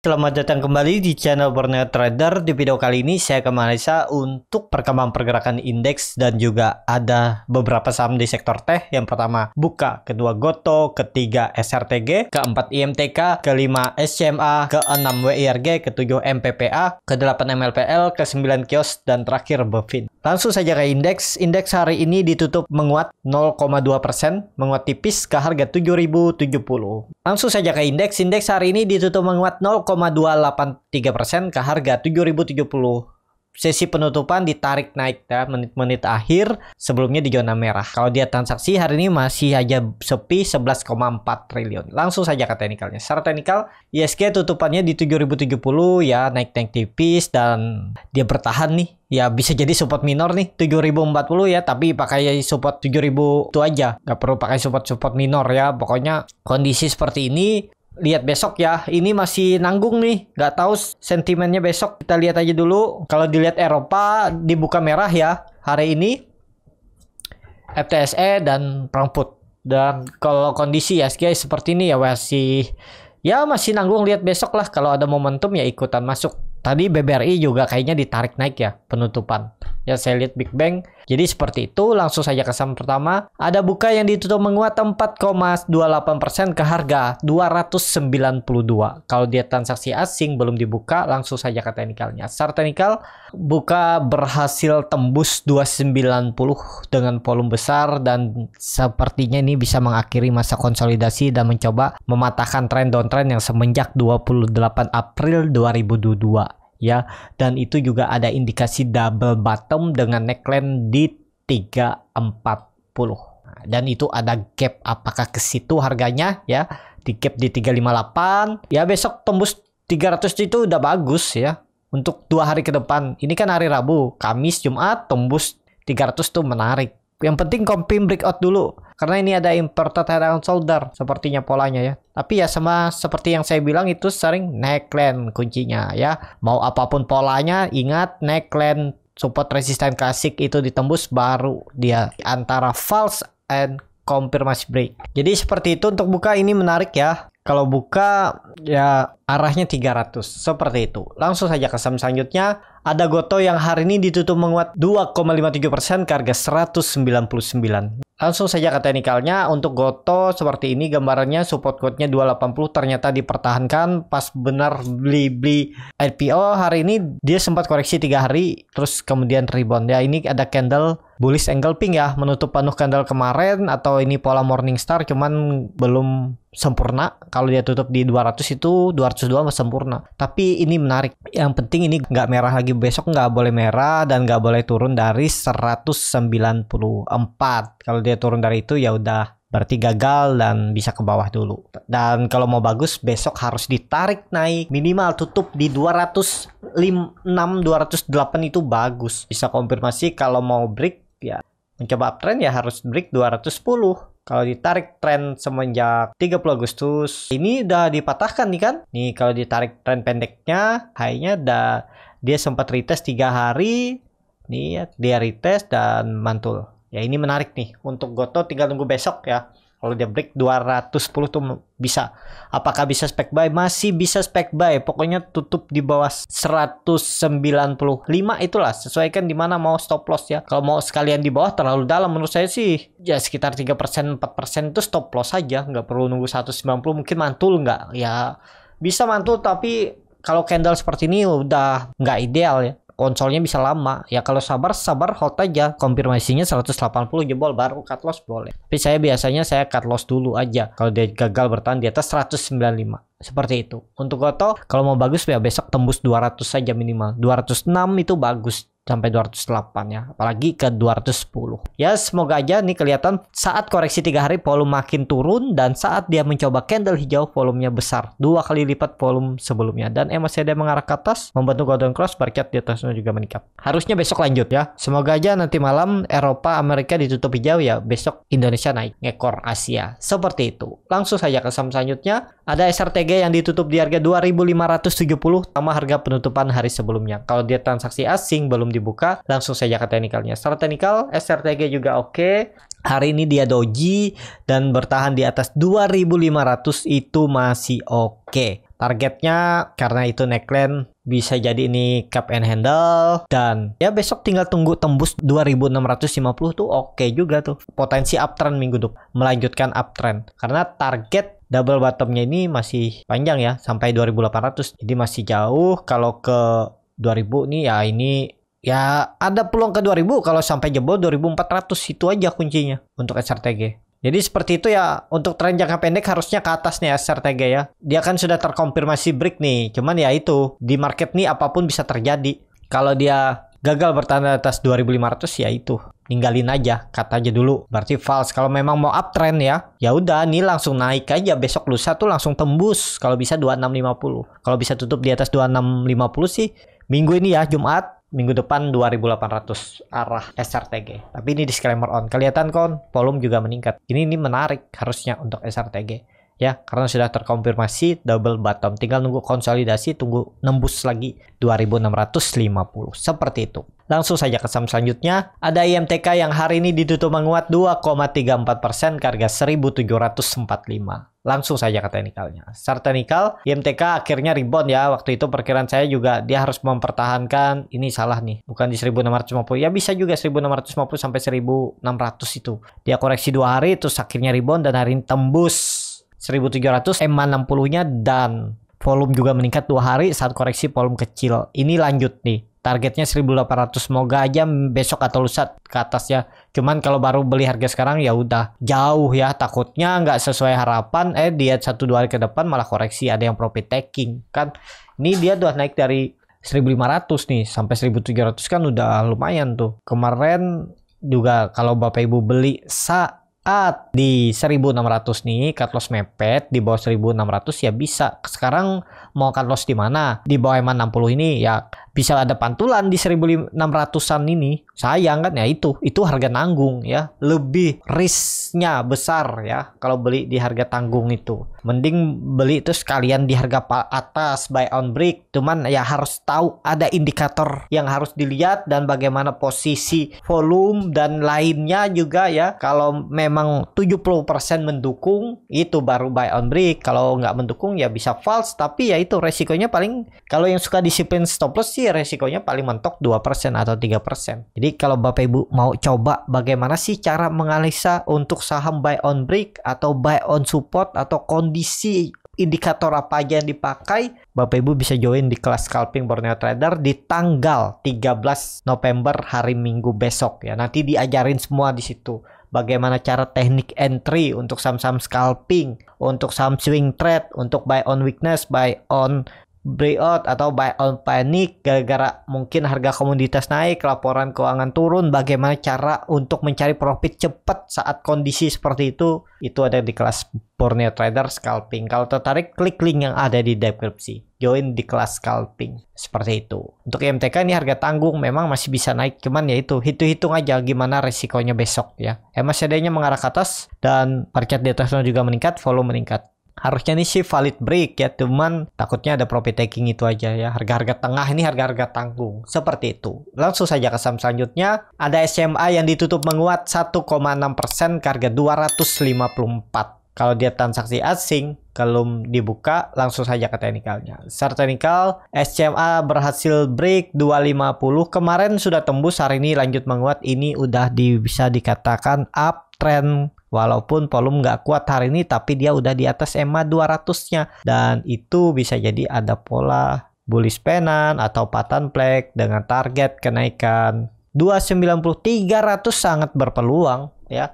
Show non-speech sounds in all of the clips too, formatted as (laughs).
Selamat datang kembali di channel Borneo Trader. Di video kali ini saya akan menganalisa untuk perkembangan pergerakan indeks dan juga ada beberapa saham di sektor teh. Yang pertama Buka, kedua Goto, ketiga SRTG, keempat IMTK, kelima SCMA, keenam WIRG, ketujuh MPPA, kedelapan MLPL, kesembilan Kios, dan terakhir Bevin. Langsung saja ke indeks. Indeks hari ini ditutup menguat 0,2%, menguat tipis ke harga 7070. Langsung saja ke indeks. Indeks hari ini ditutup menguat 0,283% ke harga 7070 sesi penutupan ditarik naik dah ya, menit-menit akhir sebelumnya di zona merah. Kalau dia transaksi hari ini masih aja sepi 11,4 triliun. Langsung saja ke teknikalnya. Secara teknikal ISG tutupannya di 7070 ya naik-naik tipis dan dia bertahan nih ya bisa jadi support minor nih 7040 ya tapi pakai support 7000 itu aja Gak perlu pakai support support minor ya pokoknya kondisi seperti ini lihat besok ya. Ini masih nanggung nih, nggak tahu sentimennya besok. Kita lihat aja dulu. Kalau dilihat Eropa dibuka merah ya hari ini. FTSE dan Frankfurt. Dan kalau kondisi ya guys seperti ini ya masih ya masih nanggung lihat besok lah kalau ada momentum ya ikutan masuk. Tadi BBRI juga kayaknya ditarik naik ya penutupan. Ya saya lihat Big Bang. Jadi seperti itu, langsung saja ke saham pertama. Ada buka yang ditutup menguat 4,28% ke harga 292. Kalau dia transaksi asing belum dibuka, langsung saja ke teknikalnya. Secara teknikal buka berhasil tembus 290 dengan volume besar dan sepertinya ini bisa mengakhiri masa konsolidasi dan mencoba mematahkan tren downtrend yang semenjak 28 April 2022 ya dan itu juga ada indikasi double bottom dengan neckline di 340 nah, dan itu ada gap apakah ke situ harganya ya di gap di 358 ya besok tembus 300 itu udah bagus ya untuk dua hari ke depan ini kan hari Rabu Kamis Jumat tembus 300 tuh menarik yang penting confirm breakout dulu karena ini ada inverted head and shoulder sepertinya polanya ya. Tapi ya sama seperti yang saya bilang itu sering neckline kuncinya ya. Mau apapun polanya ingat neckline support resisten klasik itu ditembus baru dia antara false and confirmation break. Jadi seperti itu untuk buka ini menarik ya. Kalau buka ya arahnya 300 seperti itu. Langsung saja ke saham selanjutnya. Ada Goto yang hari ini ditutup menguat 2,57% ke harga 199. Langsung saja ke teknikalnya, untuk Goto seperti ini gambarannya support code-nya 280 ternyata dipertahankan pas benar beli beli IPO hari ini dia sempat koreksi tiga hari terus kemudian rebound ya ini ada candle bullish angle pink ya menutup penuh candle kemarin atau ini pola morning star cuman belum sempurna kalau dia tutup di 200 itu 202 sempurna tapi ini menarik yang penting ini nggak merah lagi besok nggak boleh merah dan nggak boleh turun dari 194 kalau dia turun dari itu ya udah berarti gagal dan bisa ke bawah dulu. Dan kalau mau bagus besok harus ditarik naik minimal tutup di 206 208 itu bagus. Bisa konfirmasi kalau mau break ya mencoba uptrend ya harus break 210 kalau ditarik tren semenjak 30 Agustus ini udah dipatahkan nih kan nih kalau ditarik tren pendeknya high-nya udah dia sempat retest tiga hari nih ya, dia retest dan mantul ya ini menarik nih untuk Goto tinggal tunggu besok ya kalau dia break 210 tuh bisa. Apakah bisa spek buy? Masih bisa spek buy. Pokoknya tutup di bawah 195 itulah. Sesuaikan di mana mau stop loss ya. Kalau mau sekalian di bawah terlalu dalam menurut saya sih. Ya sekitar 3% 4% itu stop loss aja. Nggak perlu nunggu 190. Mungkin mantul nggak? Ya bisa mantul tapi kalau candle seperti ini udah nggak ideal ya konsolnya bisa lama ya kalau sabar sabar hold aja konfirmasinya 180 jebol baru cut loss boleh tapi saya biasanya saya cut loss dulu aja kalau dia gagal bertahan di atas 195 seperti itu untuk Goto kalau mau bagus ya besok tembus 200 saja minimal 206 itu bagus sampai 208 ya apalagi ke 210 ya semoga aja nih kelihatan saat koreksi tiga hari volume makin turun dan saat dia mencoba candle hijau volumenya besar dua kali lipat volume sebelumnya dan MACD mengarah ke atas membantu golden cross market di atasnya juga meningkat harusnya besok lanjut ya semoga aja nanti malam Eropa Amerika ditutup hijau ya besok Indonesia naik ngekor Asia seperti itu langsung saja ke saham selanjutnya ada SRTG yang ditutup di harga 2.570 sama harga penutupan hari sebelumnya. Kalau dia transaksi asing belum dibuka, langsung saja ke teknikalnya. Secara teknikal SRTG juga oke. Okay. Hari ini dia doji dan bertahan di atas 2.500 itu masih oke. Okay. Targetnya karena itu neckline bisa jadi ini cup and handle dan ya besok tinggal tunggu tembus 2650 tuh oke okay juga tuh potensi uptrend minggu depan melanjutkan uptrend karena target double bottomnya ini masih panjang ya sampai 2800 jadi masih jauh kalau ke 2000 nih ya ini ya ada peluang ke 2000 kalau sampai jebol 2400 itu aja kuncinya untuk SRTG jadi seperti itu ya untuk tren jangka pendek harusnya ke atas nih SRTG ya. Dia kan sudah terkonfirmasi break nih. Cuman ya itu di market nih apapun bisa terjadi. Kalau dia gagal bertahan atas 2500 ya itu ninggalin aja kata aja dulu berarti false kalau memang mau uptrend ya ya udah nih langsung naik aja besok lusa tuh langsung tembus kalau bisa 2650 kalau bisa tutup di atas 2650 sih minggu ini ya Jumat minggu depan 2800 arah SRTG tapi ini disclaimer on kelihatan kon volume juga meningkat ini ini menarik harusnya untuk SRTG ya karena sudah terkonfirmasi double bottom tinggal nunggu konsolidasi tunggu nembus lagi 2650 seperti itu langsung saja ke saham selanjutnya ada IMTK yang hari ini ditutup menguat 2,34% persen, harga 1745 langsung saja ke teknikalnya secara teknikal IMTK akhirnya rebound ya waktu itu perkiraan saya juga dia harus mempertahankan ini salah nih bukan di 1650 ya bisa juga 1650 sampai 1600 itu dia koreksi dua hari terus akhirnya rebound dan hari ini tembus 1300 EMA 60-nya dan volume juga meningkat dua hari saat koreksi volume kecil. Ini lanjut nih. Targetnya 1800 semoga aja besok atau lusa ke atas ya. Cuman kalau baru beli harga sekarang ya udah jauh ya takutnya nggak sesuai harapan eh dia satu dua hari ke depan malah koreksi ada yang profit taking kan. Ini dia udah naik dari 1500 nih sampai 1700 kan udah lumayan tuh. Kemarin juga kalau Bapak Ibu beli sa saat di 1600 nih cut loss mepet di bawah 1600 ya bisa sekarang mau cut loss di mana di bawah EMA 60 ini ya bisa ada pantulan di 1600an ini sayang kan ya itu itu harga nanggung ya lebih risknya besar ya kalau beli di harga tanggung itu mending beli itu sekalian di harga atas buy on break cuman ya harus tahu ada indikator yang harus dilihat dan bagaimana posisi volume dan lainnya juga ya kalau memang 70% mendukung itu baru buy on break kalau nggak mendukung ya bisa false tapi ya itu resikonya paling kalau yang suka disiplin stop loss sih resikonya paling mentok 2% atau 3% jadi jadi kalau Bapak Ibu mau coba bagaimana sih cara menganalisa untuk saham buy on break atau buy on support atau kondisi indikator apa aja yang dipakai, Bapak Ibu bisa join di kelas scalping Borneo Trader di tanggal 13 November hari Minggu besok ya. Nanti diajarin semua di situ bagaimana cara teknik entry untuk saham-saham scalping, untuk saham swing trade, untuk buy on weakness, buy on breakout atau buy on panic gara-gara mungkin harga komoditas naik, laporan keuangan turun, bagaimana cara untuk mencari profit cepat saat kondisi seperti itu? Itu ada di kelas Borneo Trader Scalping. Kalau tertarik klik link yang ada di deskripsi. Join di kelas scalping seperti itu. Untuk IMTK ini harga tanggung memang masih bisa naik, cuman ya itu hitung-hitung aja gimana resikonya besok ya. MACD-nya mengarah ke atas dan market di atasnya juga meningkat, volume meningkat harusnya ini sih valid break ya cuman takutnya ada profit taking itu aja ya harga-harga tengah ini harga-harga tanggung seperti itu langsung saja ke saham selanjutnya ada SMA yang ditutup menguat 1,6% ke harga 254 kalau dia transaksi asing sebelum dibuka langsung saja ke teknikalnya. Secara teknikal, SCMA berhasil break 250 kemarin sudah tembus hari ini lanjut menguat ini udah di, bisa dikatakan uptrend Walaupun volume nggak kuat hari ini tapi dia udah di atas EMA 200-nya dan itu bisa jadi ada pola bullish pennant atau patan flag dengan target kenaikan 290 sangat berpeluang ya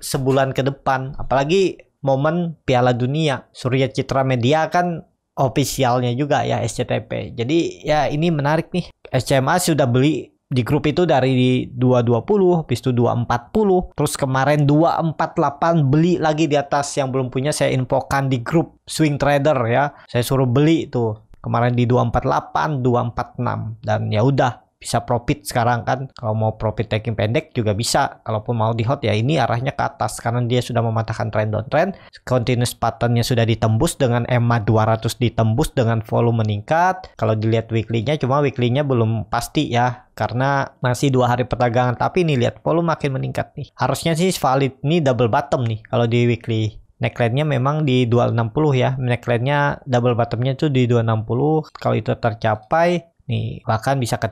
sebulan ke depan apalagi momen Piala Dunia. Surya Citra Media kan ofisialnya juga ya SCTP. Jadi ya ini menarik nih. SCMA sudah beli di grup itu dari 220 habis itu 240 terus kemarin 248 beli lagi di atas yang belum punya saya infokan di grup swing trader ya saya suruh beli tuh kemarin di 248 246 dan ya udah bisa profit sekarang kan kalau mau profit taking pendek juga bisa kalaupun mau di hot ya ini arahnya ke atas karena dia sudah mematahkan trend downtrend continuous patternnya sudah ditembus dengan EMA 200 ditembus dengan volume meningkat kalau dilihat weeklynya, cuma weeklynya belum pasti ya karena masih dua hari perdagangan tapi ini lihat volume makin meningkat nih harusnya sih valid nih double bottom nih kalau di weekly neckline-nya memang di 260 ya neckline-nya double bottom-nya itu di 260 kalau itu tercapai Nih, bahkan bisa ke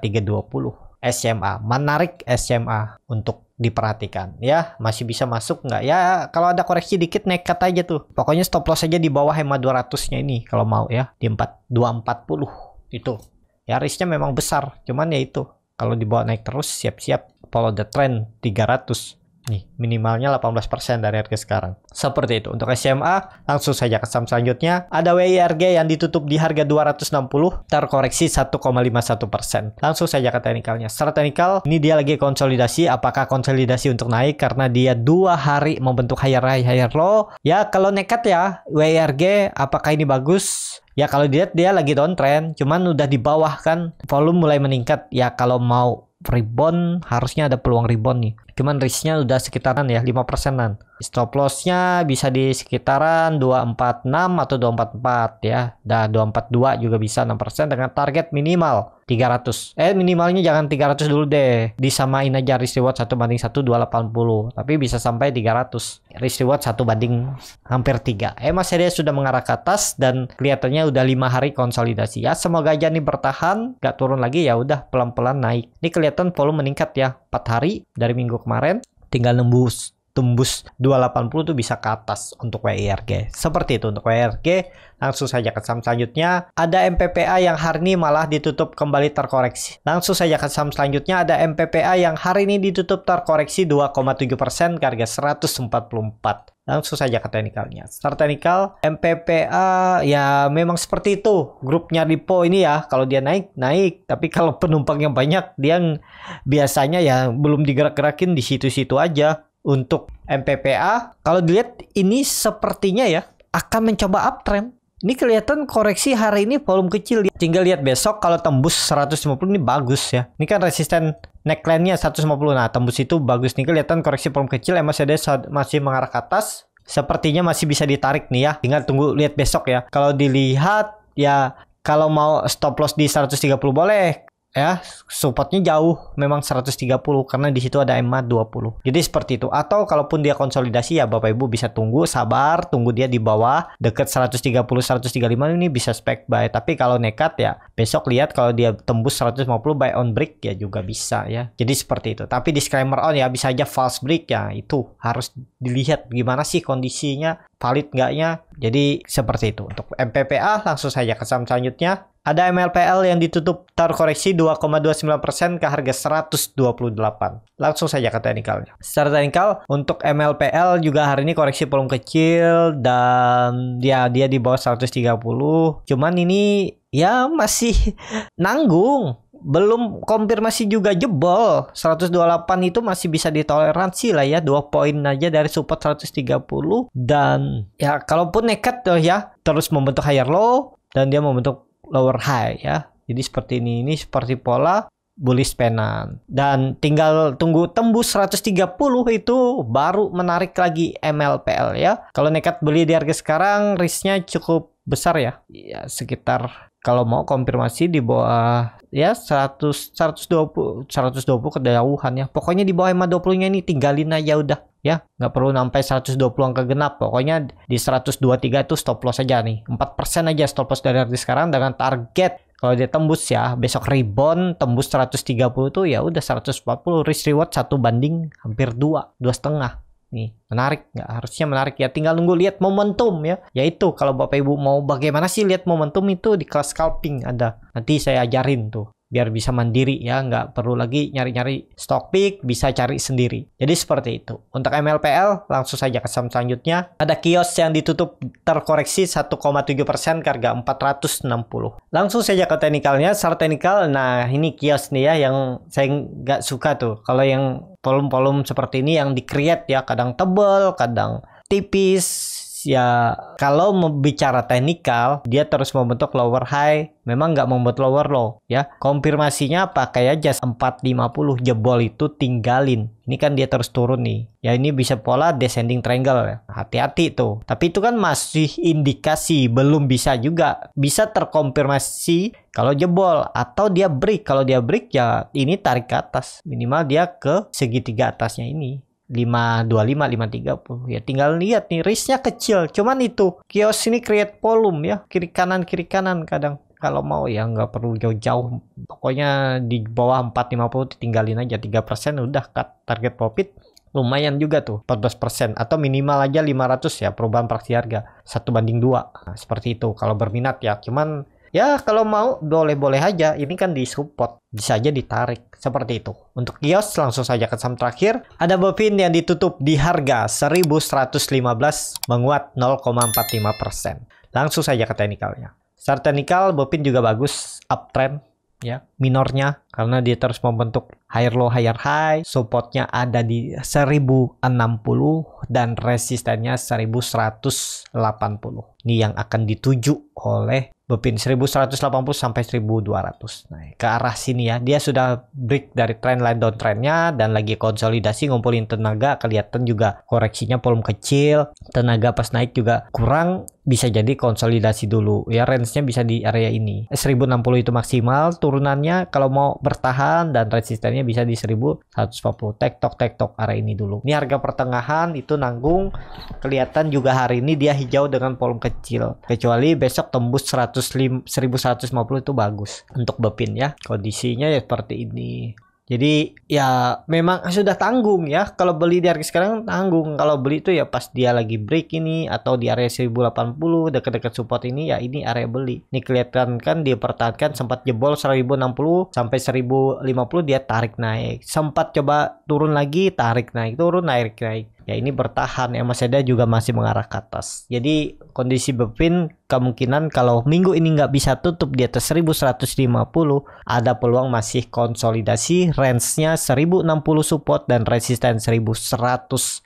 puluh. SMA. Menarik SMA untuk diperhatikan ya masih bisa masuk nggak ya kalau ada koreksi dikit nekat aja tuh pokoknya stop loss aja di bawah hema 200 nya ini kalau mau ya di 4 240 itu ya risknya memang besar cuman ya itu kalau dibawa naik terus siap-siap follow the trend 300 Nih, minimalnya 18% dari harga sekarang. Seperti itu. Untuk SMA, langsung saja ke saham selanjutnya. Ada WIRG yang ditutup di harga 260, terkoreksi 1,51%. Langsung saja ke teknikalnya. Secara teknikal, ini dia lagi konsolidasi. Apakah konsolidasi untuk naik? Karena dia dua hari membentuk higher high, higher low. Ya, kalau nekat ya, WIRG, apakah ini bagus? Ya kalau dilihat dia lagi downtrend, cuman udah di bawah kan volume mulai meningkat. Ya kalau mau rebound harusnya ada peluang rebound nih Cuman risknya udah sekitaran ya 5 persenan. Stop lossnya bisa di sekitaran 246 atau 244 ya. Dan 242 juga bisa 6 persen dengan target minimal 300. Eh minimalnya jangan 300 dulu deh. Disamain aja risk reward 1 banding 1 280. Tapi bisa sampai 300. Risk reward 1 banding hampir 3. Eh Mas dia sudah mengarah ke atas dan kelihatannya udah 5 hari konsolidasi ya. Semoga aja nih bertahan, gak turun lagi ya udah pelan-pelan naik. Ini kelihatan volume meningkat ya 4 hari dari minggu kemarin tinggal nembus tembus 280 tuh bisa ke atas untuk WIRG. Seperti itu untuk WIRG. Langsung saja ke saham selanjutnya. Ada MPPA yang hari ini malah ditutup kembali terkoreksi. Langsung saja ke saham selanjutnya. Ada MPPA yang hari ini ditutup terkoreksi 2,7% ke harga 144 langsung saja ke teknikalnya. Start teknikal MPPA ya memang seperti itu grupnya Lipo ini ya kalau dia naik naik tapi kalau (laughs) penumpangnya banyak dia biasanya ya belum digerak-gerakin di situ-situ aja untuk MPPA. Kalau dilihat ini sepertinya ya akan mencoba uptrend. Ini kelihatan koreksi hari ini volume kecil. Tinggal lihat besok kalau tembus 150 ini bagus ya. Ini kan resisten neckline-nya 150. Nah, tembus itu bagus nih. Kelihatan koreksi volume kecil ada masih mengarah ke atas. Sepertinya masih bisa ditarik nih ya. Tinggal tunggu lihat besok ya. Kalau dilihat ya kalau mau stop loss di 130 boleh ya supportnya jauh memang 130 karena di situ ada EMA 20 jadi seperti itu atau kalaupun dia konsolidasi ya Bapak Ibu bisa tunggu sabar tunggu dia di bawah deket 130 135 ini bisa spek buy tapi kalau nekat ya besok lihat kalau dia tembus 150 buy on break ya juga bisa ya jadi seperti itu tapi disclaimer on ya bisa aja false break ya itu harus dilihat gimana sih kondisinya valid enggaknya jadi seperti itu untuk MPPA langsung saja ke saham selanjutnya ada MLPL yang ditutup terkoreksi 2,29% ke harga 128. Langsung saja ke teknikalnya. Secara teknikal, untuk MLPL juga hari ini koreksi volume kecil dan ya dia di bawah 130. Cuman ini ya masih (laughs) nanggung belum konfirmasi juga jebol 128 itu masih bisa ditoleransi lah ya 2 poin aja dari support 130 dan ya kalaupun nekat tuh ya terus membentuk higher low dan dia membentuk lower high ya. Jadi seperti ini, ini seperti pola bullish pennant dan tinggal tunggu tembus 130 itu baru menarik lagi MLPL ya kalau nekat beli di harga sekarang risknya cukup besar ya ya sekitar kalau mau konfirmasi di bawah ya 100 120 120 kedauhan ya pokoknya di bawah ma 20 nya ini tinggalin aja udah ya nggak perlu sampai 120 angka genap pokoknya di 123 itu stop loss aja nih 4% aja stop loss dari harga sekarang dengan target kalau dia tembus ya besok rebound tembus 130 tuh ya udah 140 risk reward satu banding hampir dua dua setengah nih menarik nggak harusnya menarik ya tinggal nunggu lihat momentum ya yaitu kalau bapak ibu mau bagaimana sih lihat momentum itu di kelas scalping ada nanti saya ajarin tuh biar bisa mandiri ya nggak perlu lagi nyari-nyari stock pick bisa cari sendiri jadi seperti itu untuk MLPL langsung saja ke saham selanjutnya ada kios yang ditutup terkoreksi 1,7% persen harga 460 langsung saja ke teknikalnya secara teknikal nah ini kios nih ya yang saya nggak suka tuh kalau yang volume-volume seperti ini yang di create ya kadang tebal kadang tipis ya kalau bicara teknikal dia terus membentuk lower high memang nggak membuat lower low ya konfirmasinya apa? Kayaknya aja 450 jebol itu tinggalin ini kan dia terus turun nih ya ini bisa pola descending triangle ya hati-hati tuh tapi itu kan masih indikasi belum bisa juga bisa terkonfirmasi kalau jebol atau dia break kalau dia break ya ini tarik ke atas minimal dia ke segitiga atasnya ini lima lima lima dua tiga puluh ya tinggal lihat nih risknya kecil cuman itu kios ini create volume ya kiri kanan kiri kanan kadang kalau mau ya nggak perlu jauh-jauh pokoknya di bawah empat lima puluh tinggalin aja tiga persen udah cut target profit lumayan juga tuh 14% atau minimal aja 500 ya perubahan praksi harga satu banding dua nah, seperti itu kalau berminat ya cuman ya kalau mau boleh-boleh aja ini kan di support bisa aja ditarik seperti itu untuk kios langsung saja ke saham terakhir ada Bovin yang ditutup di harga 1115 menguat 0,45% langsung saja ke teknikalnya secara teknikal Bovin juga bagus uptrend ya minornya karena dia terus membentuk higher low higher high supportnya ada di 1060 dan resistennya 1180 ini yang akan dituju oleh Bepin 1180 sampai 1200 nah, ke arah sini ya dia sudah break dari trend trendline downtrendnya dan lagi konsolidasi ngumpulin tenaga kelihatan juga koreksinya volume kecil tenaga pas naik juga kurang bisa jadi konsolidasi dulu ya range-nya bisa di area ini 1060 itu maksimal turunannya kalau mau bertahan dan resistennya bisa di 1140 tek tok area ini dulu ini harga pertengahan itu nanggung kelihatan juga hari ini dia hijau dengan volume kecil kecuali besok tembus 100 1150 itu bagus untuk bepin ya kondisinya ya seperti ini jadi ya memang ah, sudah tanggung ya kalau beli di harga sekarang tanggung kalau beli itu ya pas dia lagi break ini atau di area 1080 dekat-dekat support ini ya ini area beli. Ini kelihatan kan dia pertahankan sempat jebol 1060 sampai 1050 dia tarik naik. Sempat coba turun lagi tarik naik turun naik naik ya ini bertahan ya, MACD juga masih mengarah ke atas jadi kondisi Bepin kemungkinan kalau minggu ini nggak bisa tutup di atas 1150 ada peluang masih konsolidasi range-nya 1060 support dan resisten 1100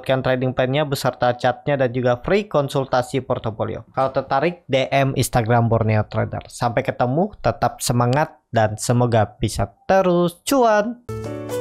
mendapatkan trading plan-nya beserta chat-nya dan juga free konsultasi portofolio. Kalau tertarik, DM Instagram Borneo Trader. Sampai ketemu, tetap semangat dan semoga bisa terus cuan.